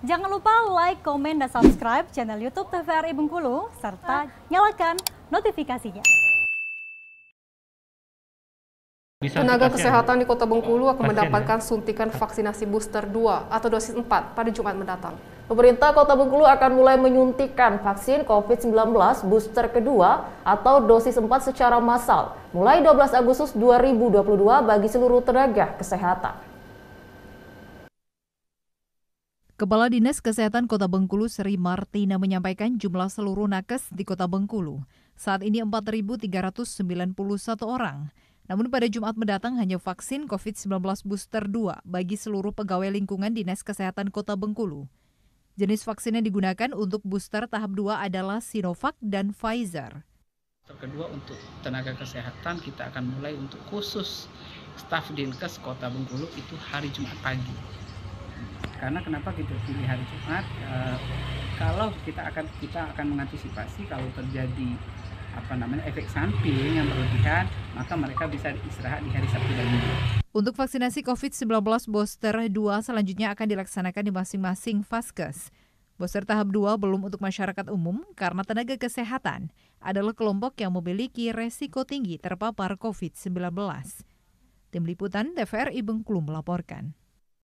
Jangan lupa like, komen, dan subscribe channel YouTube TVRI Bengkulu, serta nyalakan notifikasinya. Tenaga kesehatan di Kota Bengkulu akan ya? mendapatkan suntikan vaksinasi booster 2 atau dosis 4 pada Jumat mendatang. Pemerintah Kota Bengkulu akan mulai menyuntikkan vaksin COVID-19 booster kedua atau dosis 4 secara massal mulai 12 Agustus 2022 bagi seluruh tenaga kesehatan. Kepala Dinas Kesehatan Kota Bengkulu Sri Martina menyampaikan jumlah seluruh nakes di Kota Bengkulu. Saat ini 4.391 orang. Namun pada Jumat mendatang hanya vaksin COVID-19 booster 2 bagi seluruh pegawai lingkungan Dinas Kesehatan Kota Bengkulu. Jenis vaksin yang digunakan untuk booster tahap 2 adalah Sinovac dan Pfizer. Kedua untuk tenaga kesehatan kita akan mulai untuk khusus staf Dinkes Kota Bengkulu itu hari Jumat pagi karena kenapa kita gitu? pilih hari Jumat uh, kalau kita akan kita akan mengantisipasi kalau terjadi apa namanya efek samping yang berlebihan, maka mereka bisa istirahat di hari Sabtu dan Minggu. Untuk vaksinasi COVID-19 booster 2 selanjutnya akan dilaksanakan di masing-masing vaskes. Booster tahap 2 belum untuk masyarakat umum karena tenaga kesehatan adalah kelompok yang memiliki resiko tinggi terpapar COVID-19. Tim Liputan TVRI Bengkulu melaporkan.